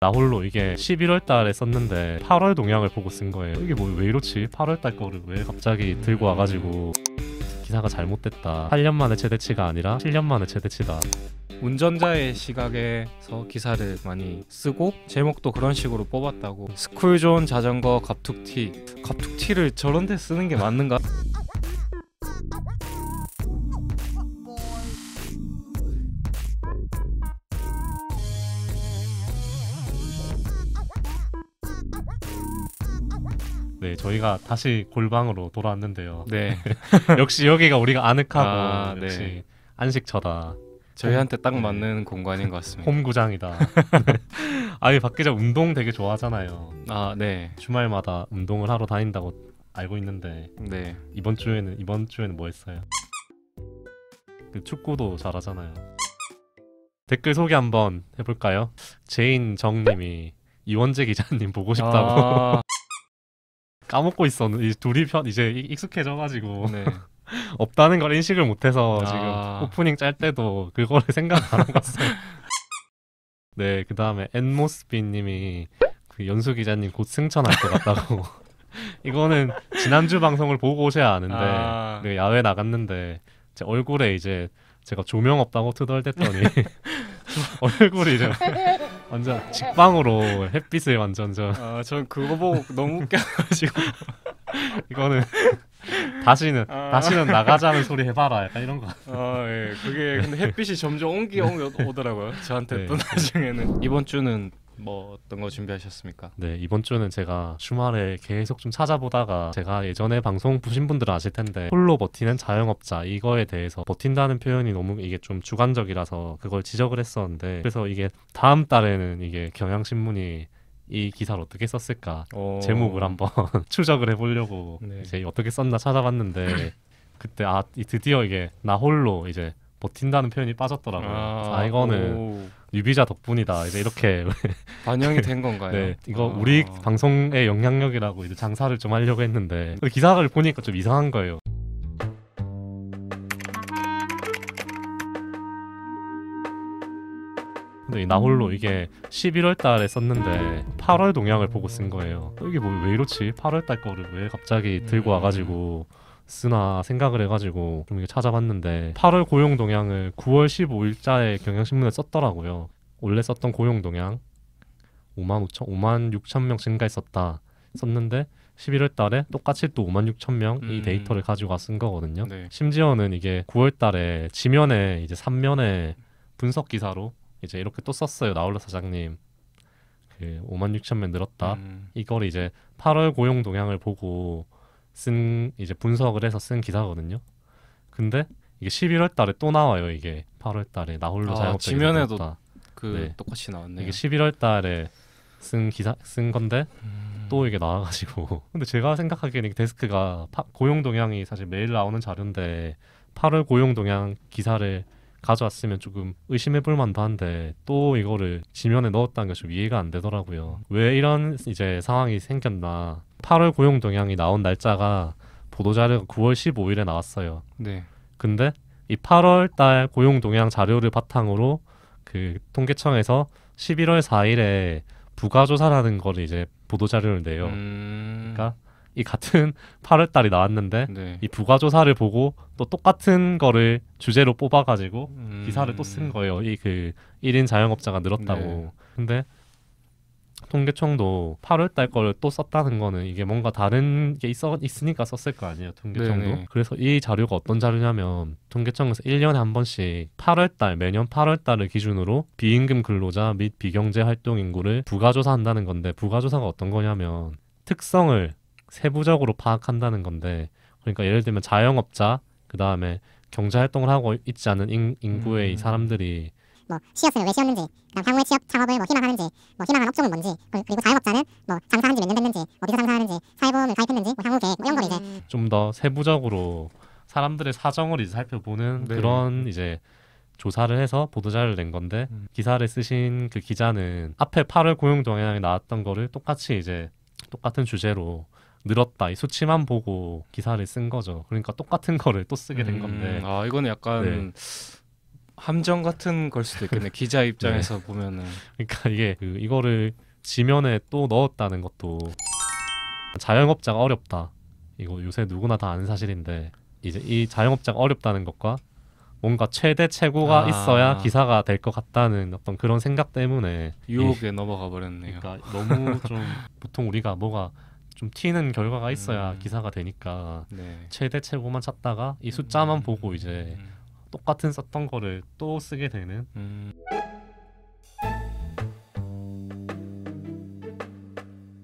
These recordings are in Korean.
나홀로 이게 11월 달에 썼는데 8월 동향을 보고 쓴 거예요 이게 뭐 왜 이렇지 8월 달 거를 왜 갑자기 들고 와가지고 기사가 잘못됐다 8년 만에 최대치가 아니라 7년 만에 최대치다 운전자의 시각에서 기사를 많이 쓰고 제목도 그런 식으로 뽑았다고 스쿨존 자전거 갑툭튀 갑툭튀를 저런 데 쓰는 게 맞는가? 네, 저희가 다시 골방으로 돌아왔는데요. 네. 역시 여기가 우리가 아늑하고 아, 네. 역시 안식처다. 저희한테 딱 네. 맞는 네. 공간인 것 같습니다. 홈구장이다. 아예 박기자 운동 되게 좋아하잖아요. 아, 네. 주말마다 운동을 하러 다닌다고 알고 있는데. 네. 이번 주에는 이번 주에는 뭐 했어요? 그 축구도 잘하잖아요. 댓글 소개 한번 해볼까요? 제인 정님이 이원재 기자님 보고 싶다고. 아 까먹고 있었는데 이제 둘이 편 이제 익숙해져가지고 네. 없다는 걸 인식을 못해서 아. 지금 오프닝 짤 때도 그거를 생각 안 해봤어요. 네, 그 다음에 엔모스비님이 그 연수 기자님 곧 승천할 것 같다고. 이거는 지난주 방송을 보고 오셔야 아는데 아. 네, 야외 나갔는데 제 얼굴에 이제 제가 조명 없다고 투덜댔더니 얼굴이 이제 완전 직방으로 햇빛을 완전 저. 아전 그거 보고 너무 웃겨가지고 이거는 다시는 아... 다시는 나가자는 소리 해봐라 약간 이런 거. 아 예 그게 근데 햇빛이 점점 옮겨 옮겨 오더라고요 저한테 네. 또 나중에는 이번 주는 뭐 어떤 거 준비하셨습니까? 네 이번 주는 제가 주말에 계속 좀 찾아보다가 제가 예전에 방송 보신 분들은 아실 텐데 홀로 버티는 자영업자 이거에 대해서 버틴다는 표현이 너무 이게 좀 주관적이라서 그걸 지적을 했었는데 그래서 이게 다음 달에는 이게 경향신문이 이 기사를 어떻게 썼을까 오. 어. 제목을 한번 추적을 해보려고 네. 이제 어떻게 썼나 찾아봤는데 그때 아 드디어 이게 나 홀로 이제 버틴다는 표현이 빠졌더라고요. 아, 아 이거는 오. 유비자 덕분이다. 이제 이렇게 반영이 된 건가요? 네, 이거 아. 우리 방송의 영향력이라고 이제 장사를 좀 하려고 했는데 그 기사를 보니까 좀 이상한 거예요. 근데 나홀로 음. 이게 11월 달에 썼는데 8월 동향을 보고 쓴 거예요. 이게 뭐 왜 이렇지? 8월 달 거를 왜 갑자기 들고 음. 와가지고 음. 쓰나 생각을 해가지고 좀 이게 찾아봤는데 8월 고용 동향을 9월 15일자에 경향신문에 썼더라고요. 원래 썼던 고용 동향 5만 5천 5만 6천 명 증가했었다 썼는데 11월 달에 똑같이 또 5만 6천 명이 음. 데이터를 가지고 와쓴 거거든요. 네. 심지어는 이게 9월 달에 지면에 이제 3면에 분석 기사로 이제 이렇게 또 썼어요. 나홀라 사장님. 그 5만 6천 명 늘었다. 음. 이걸 이제 8월 고용 동향을 보고 쓴 이제 분석을 해서 쓴 기사거든요. 근데 이게 11월 달에 또 나와요. 이게 8월 달에 나홀로 아, 자영업자 지면에도 그 네. 똑같이 나왔네요. 이게 11월 달에 쓴 기사 쓴 건데 음... 또 이게 나와가지고 근데 제가 생각하기에는 데스크가 파, 고용 동향이 사실 매일 나오는 자료인데 8월 고용 동향 기사를 가져왔으면 조금 의심해볼 만도 한데 또 이거를 지면에 넣었다는 게 좀 이해가 안 되더라고요. 왜 이런 이제 상황이 생겼나 8월 고용 동향이 나온 날짜가 보도자료가 9월 15일에 나왔어요. 네. 근데 이 8월 달 고용 동향 자료를 바탕으로 그 통계청에서 11월 4일에 부가 조사라는 거를 이제 보도 자료를 내요. 음... 그러니까 이 같은 8월 달이 나왔는데 네. 이 부가 조사를 보고 또 똑같은 거를 주제로 뽑아 가지고 음... 기사를 또 쓴 거예요. 이그 1인 자영업자가 늘었다고. 네. 근데 통계청도 8월 달 거를 또 썼다는 거는 이게 뭔가 다른 게 있어 있으니까 썼을 거 아니에요 통계청도 네네. 그래서 이 자료가 어떤 자료냐면 통계청에서 1년에 한 번씩 8월 달 매년 8월 달을 기준으로 비임금 근로자 및 비경제 활동 인구를 부가조사한다는 건데 부가조사가 어떤 거냐면 특성을 세부적으로 파악한다는 건데 그러니까 예를 들면 자영업자 그 다음에 경제 활동을 하고 있지 않은 인, 구의 음. 사람들이 뭐시었으면왜씌웠는지 그다음 향후에 취업 창업을 뭐 희망하는지, 뭐 희망한 업종은 뭔지, 그리고 자영업자는 뭐 장사한 지 몇 년 됐는지, 뭐 어디서 장사하는지, 사회보험을 가입했는지, 뭐 향후 계획 뭐 이런 걸 이제 좀 더 세부적으로 사람들의 사정을 이제 살펴보는 네. 그런 이제 조사를 해서 보도자를 낸 건데 음. 기사를 쓰신 그 기자는 앞에 8월 고용 동향이 나왔던 거를 똑같이 이제 똑같은 주제로 늘었다 이 수치만 보고 기사를 쓴 거죠. 그러니까 똑같은 거를 또 쓰게 된 음. 건데 음, 아 이거는 약간 네. 함정 같은 걸 수도 있겠네 기자 입장에서 네. 보면은 그러니까 이게 그 이거를 지면에 또 넣었다는 것도 자영업자가 어렵다 이거 요새 누구나 다 아는 사실인데 이제 이 자영업자가 어렵다는 것과 뭔가 최대 최고가 아. 있어야 기사가 될 것 같다는 어떤 그런 생각 때문에 유혹에 이, 넘어가 버렸네요. 그러니까 너무 좀 보통 우리가 뭐가 좀 튀는 결과가 있어야 음. 기사가 되니까 네. 최대 최고만 찾다가 이 숫자만 음. 보고 이제 음. 똑같은 썼던 거를 또 쓰게 되는 음.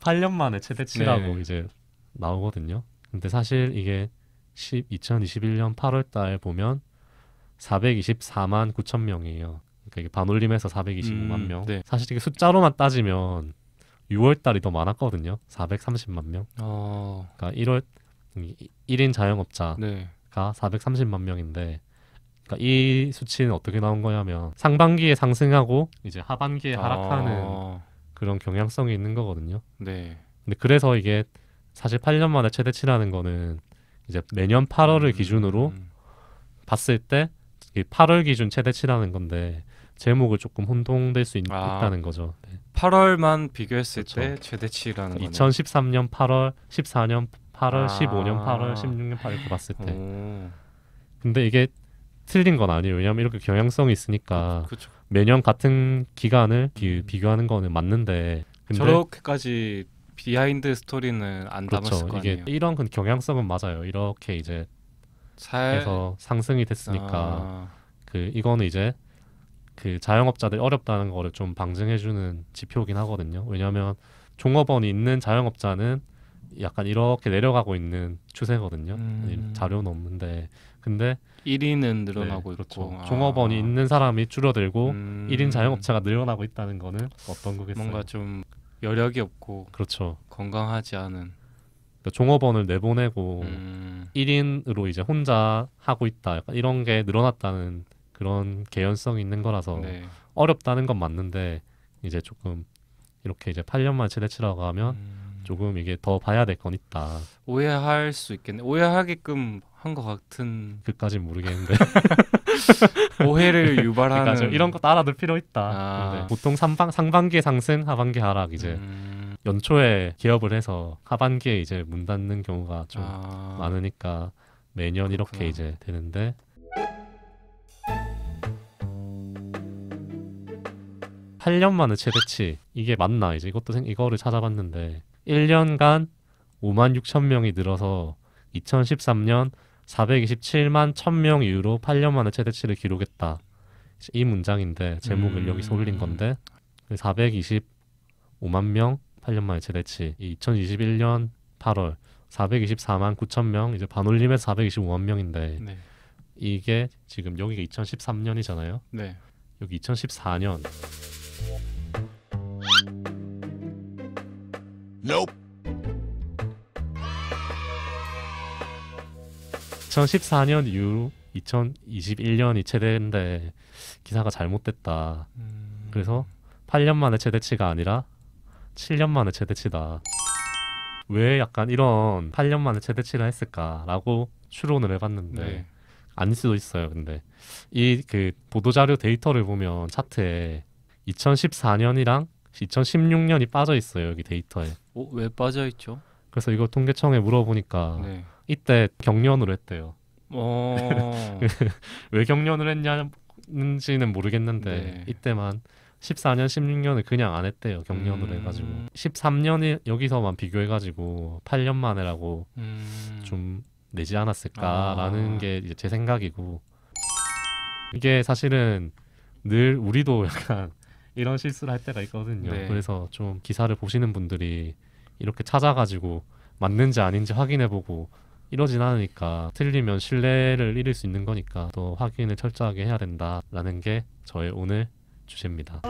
팔년 만에 최대치라고 네. 이제 나오거든요. 근데 사실 이게 10, 2021년 8월 달 보면 424만 9천 명이에요. 그러니까 이게 반올림해서 425만 음, 명. 네. 사실 이게 숫자로만 따지면 6월 달이 더 많았거든요. 430만 명. 어... 그러니까 1월 1인 자영업자가 네. 430만 명인데 그러니까 이 수치는 어떻게 나온 거냐면 상반기에 상승하고 이제 하반기에 아. 하락하는 아... 그런 경향성이 있는 거거든요. 네. 근데 그래서 이게 4 8년 만에 최대치라는 거는 이제 매년 8월을 음... 기준으로 봤을 때 8월 기준 최대치라는 건데 제목을 조금 혼동될 수 있, 아, 다는 거죠. 네. 8월만 비교했을 그렇때 최대치라는 2013년 8월, 14년 8월, 아~ 15년 8월, 16년 8월 봤을 때. 오. 근데 이게 틀린 건 아니에요. 왜냐하면 이렇게 경향성이 있으니까 아, 그쵸. 그렇죠. 매년 같은 기간을 비, 음. 비교하는 거는 맞는데 저렇게까지 비하인드 스토리는 안 그렇죠. 담았을 거 아니에요. 이런 경향성은 맞아요. 이렇게 이제 잘... 해서 상승이 됐으니까 아... 그 이거는 이제 그 자영업자들이 어렵다는 거를 좀 방증해주는 지표긴 하거든요. 왜냐하면 종업원이 있는 자영업자는 약간 이렇게 내려가고 있는 추세거든요. 음. 자료는 없는데 근데 1인은 늘어나고 네, 그렇죠. 있고 아. 종업원이 아. 있는 사람이 줄어들고 음. 1인 자영업자가 늘어나고 있다는 거는 어떤 거겠어요? 뭔가 좀 여력이 없고 그렇죠. 건강하지 않은 그러니까 종업원을 내보내고 음. 1인으로 이제 혼자 하고 있다. 약간 이런 게 늘어났다는 그런 개연성이 있는 거라서 네. 어렵다는 건 맞는데 이제 조금 이렇게 이제 8년 만에 최대치라고 하면 음. 조금 이게 더 봐야 될 건 있다. 오해할 수 있겠네. 오해하게끔 한 것 같은. 그까진 모르겠는데. 오해를 유발하는. 그러니까 이런 거 따라들 필요 있다. 아. 보통 상반 상반기 상승, 하반기 하락 이제 음... 연초에 기업을 해서 하반기에 이제 문 닫는 경우가 좀 아... 많으니까 매년 그렇구나. 이렇게 이제 되는데 8년 만에 최대치 이게 맞나 이제 이것도 생, 이거를 찾아봤는데 1년간 5만 6천 명이 늘어서 2013년 427만 1000명 이후로 8년 만에 최대치를 기록했다. 이 문장인데 제목을 음... 여기서 올린 건데 425만 명 8년 만에 최대치 2021년 8월 424만 9천 명 이제 반올림에서 425만 명인데 네. 이게 지금 여기가 2013년이잖아요. 네. 여기 2014년 Nope. 2014년 이후 2021년이 최대인데 기사가 잘못됐다. 음... 그래서 8년 만에 최대치가 아니라 7년 만에 최대치다. 왜 약간 이런 8년 만에 최대치를 했을까라고 추론을 해봤는데 네. 아닐 수도 있어요. 근데 이 그 보도자료 데이터를 보면 차트에 2014년이랑 2016년이 빠져 있어요 여기 데이터에. 어, 왜 빠져 있죠? 그래서 이거 통계청에 물어보니까 네. 이때 경련으로 했대요. 어... 그 왜 경련을 했냐는지는 모르겠는데 네. 이때만 14년, 16년을 그냥 안 했대요. 경련으로 음... 해가지고 13년이 여기서만 비교해가지고 8년 만에라고 음... 좀 내지 않았을까라는 아... 게제 생각이고 이게 사실은 늘 우리도 약간 이런 실수를 할 때가 있거든요. 네. 그래서 좀 기사를 보시는 분들이 이렇게 찾아가지고 맞는지 아닌지 확인해보고 이러진 않으니까 틀리면 신뢰를 잃을 수 있는 거니까 또 확인을 철저하게 해야 된다라는 게 저의 오늘 주제입니다.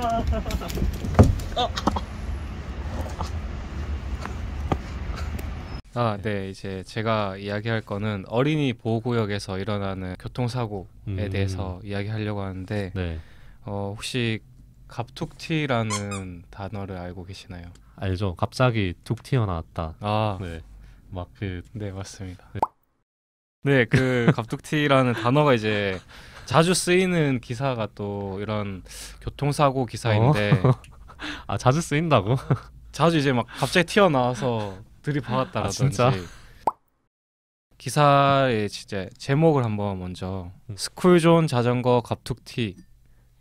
아, 네. 이제 제가 이야기할 거는 어린이 보호구역에서 일어나는 교통사고에 음. 대해서 이야기하려고 하는데, 네. 어, 혹시 갑툭튀라는 단어를 알고 계시나요? 알죠. 갑자기 툭 튀어나왔다. 아, 네. 막 그 네, 맞습니다. 네. 네, 그 갑툭튀라는 단어가 이제 자주 쓰이는 기사가 또 이런 교통사고 기사인데 어? 아, 자주 쓰인다고? 자주 이제 막 갑자기 튀어나와서 들이박았다라든지 아, 기사의 진짜 제목을 한번 먼저 음. 스쿨존 자전거 갑툭튀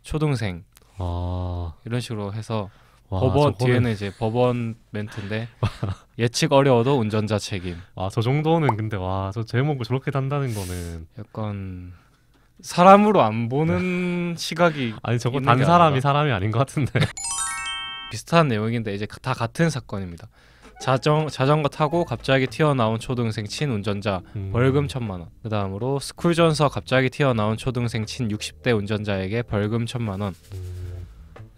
초등생 아. 이런 식으로 해서 와, 법원 저거는... 뒤에는 이제 법원 멘트인데 예측 어려워도 운전자 책임. 아저 정도는 근데 와저 제목을 저렇게 단다는 거는 약간 사람으로 안 보는 네. 시각이 아니 저거 단 사람이 사람이 아닌 것 같은데 비슷한 내용인데 이제 다 같은 사건입니다. 자전 자전거 타고 갑자기 튀어나온 초등생 친 운전자 음. 벌금 천만 원. 그 다음으로 스쿨 전서 갑자기 튀어나온 초등생 친 60대 운전자에게 벌금 천만 원. 음.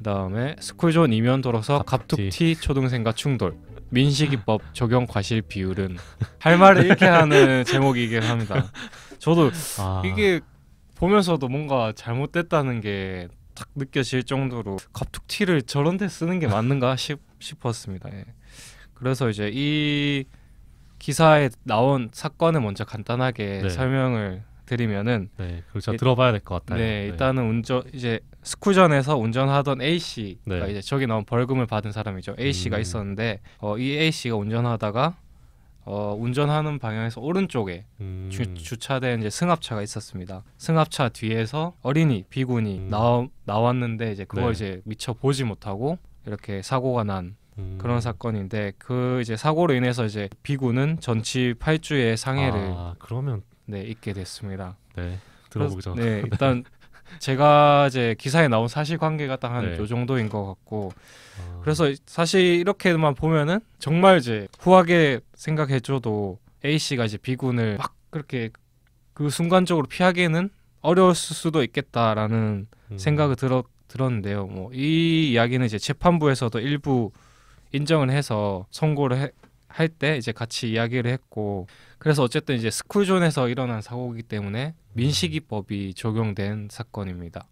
그 다음에 스쿨존 이면 돌아서 갑툭튀 초등생과 충돌 민식이법 아. 적용 과실 비율은 할 말을 이렇게 하는 제목이긴 합니다. 저도 아. 이게 보면서도 뭔가 잘못됐다는 게 딱 느껴질 정도로 갑툭튀를 저런 데 쓰는 게 맞는가 싶, 싶었습니다. 예. 그래서 이제 이 기사에 나온 사건을 먼저 간단하게 네. 설명을 드리면은 네, 그렇죠. 들어봐야 될 것 같아요. 네, 네, 일단은 운전 이제 스쿠전에서 운전하던 A 씨가 네. 이제 저기 나온 벌금을 받은 사람이죠. A 씨가 음. 있었는데 어, 이 A 씨가 운전하다가 어, 운전하는 방향에서 오른쪽에 음. 주, 차된 이제 승합차가 있었습니다. 승합차 뒤에서 어린이 비군이 음. 나, 나왔는데 이제 그걸 네. 이제 미처 보지 못하고 이렇게 사고가 난 음. 그런 사건인데 그 이제 사고로 인해서 이제 비군은 전치 8주의 상해를 아, 그러면 네, 입게 됐습니다. 네. 들어보죠. 네, 일단 제가 이제 기사에 나온 사실관계가 딱한요 네. 정도인 것 같고 아... 그래서 사실 이렇게만 보면은 정말 이제 후하게 생각해줘도 A 씨가 이제 B군을 막 그렇게 그 순간적으로 피하기에는 어려울 수도 있겠다라는 음. 생각이 들었, 들었는데요. 뭐 이 이야기는 이제 재판부에서도 일부 인정을 해서 선고를 해, 할때 이제 같이 이야기를 했고 그래서 어쨌든 이제 스쿨존에서 일어난 사고이기 때문에 민식이법이 적용된 사건입니다.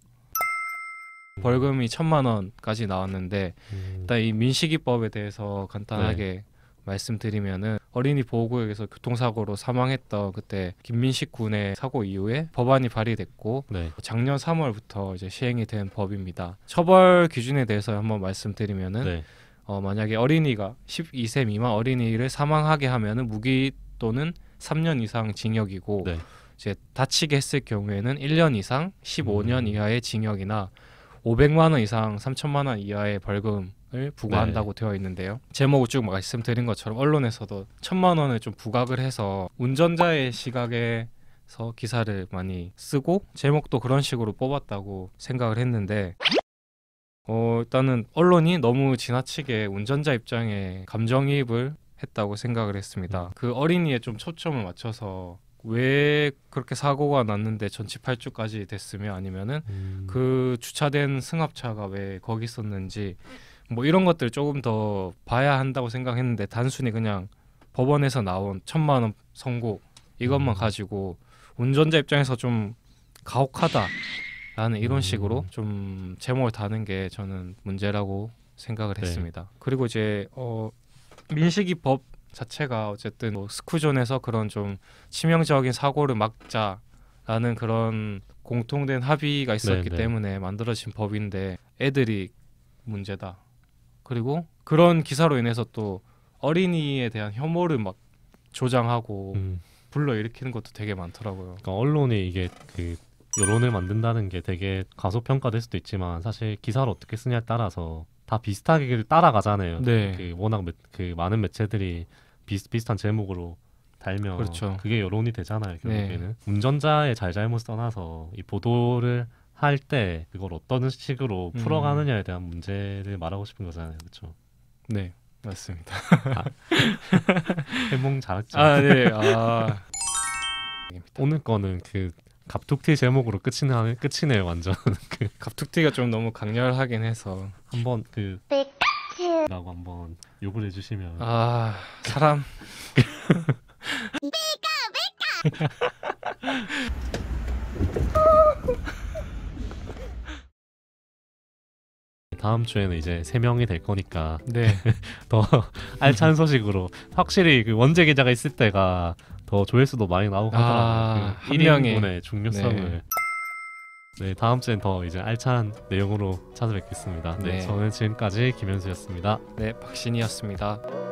벌금이 천만 원까지 나왔는데 음. 일단 이 민식이법에 대해서 간단하게 네. 말씀드리면은 어린이 보호구역에서 교통사고로 사망했던 그때 김민식 군의 사고 이후에 법안이 발의됐고 네. 작년 3월부터 이제 시행이 된 법입니다. 처벌 기준에 대해서 한번 말씀드리면은 네. 어, 만약에 어린이가 12세 미만 어린이를 사망하게 하면은 무기 또는 3년 이상 징역이고 네. 이제 다치게 했을 경우에는 1년 이상 15년 음. 이하의 징역이나 500만 원 이상 3천만 원 이하의 벌금을 부과한다고 네. 되어 있는데요. 제목을 쭉 말씀드린 것처럼 언론에서도 천만 원을 좀 부각을 해서 운전자의 시각에 서 기사를 많이 쓰고 제목도 그런 식으로 뽑았다고 생각을 했는데 어, 일단은 언론이 너무 지나치게 운전자 입장에 감정이입을 했다고 생각을 했습니다. 음. 그 어린이에 좀 초점을 맞춰서 왜 그렇게 사고가 났는데 전치 8주까지 됐으며 아니면은 음. 그 주차된 승합차가 왜 거기 있었는지 뭐 이런 것들 조금 더 봐야 한다고 생각했는데 단순히 그냥 법원에서 나온 천만 원 선고 이것만 음. 가지고 운전자 입장에서 좀 가혹하다 라는 이런 식으로 음. 좀 제목을 다는 게 저는 문제라고 생각을 네. 했습니다. 그리고 이제 어, 민식이 법 자체가 어쨌든 뭐 스쿠존에서 그런 좀 치명적인 사고를 막자라는 그런 공통된 합의가 있었기 네, 네. 때문에 만들어진 법인데 애들이 문제다. 그리고 그런 기사로 인해서 또 어린이에 대한 혐오를 막 조장하고 음. 불러 일으키는 것도 되게 많더라고요. 그러니까 언론이 이게 그 여론을 만든다는 게 되게 과소평가될 수도 있지만 사실 기사를 어떻게 쓰냐에 따라서 다 비슷하게 따라가잖아요. 네. 그 워낙 매, 그 많은 매체들이 비슷비슷한 제목으로 달면 그렇죠. 그게 여론이 되잖아요. 네. 결국에는 네. 운전자의 잘잘못 떠나서 이 보도를 할 때 그걸 어떤 식으로 음. 풀어가느냐에 대한 문제를 말하고 싶은 거잖아요. 그렇죠. 네, 맞습니다. 아, 해몽 잘했죠. 아, 네. 아. 오늘 거는 그 갑툭튀 제목으로 끝이네 끝이네요 완전 그 갑툭튀가 좀 너무 강렬하긴 해서 한번 그 라고 한번 욕을 해주시면 아 사람 메카 메카 다음 주에는 이제 세 명이 될 거니까 네. 더 알찬 소식으로 확실히 그 원제 기자가 있을 때가 더 조회수도 많이 나오고 아, 하더라고요. 그한 명의 중요성을. 네. 네, 다음 주엔 더 이제 알찬 내용으로 찾아뵙겠습니다. 네, 네. 저는 지금까지 김현수였습니다. 네, 박신이었습니다.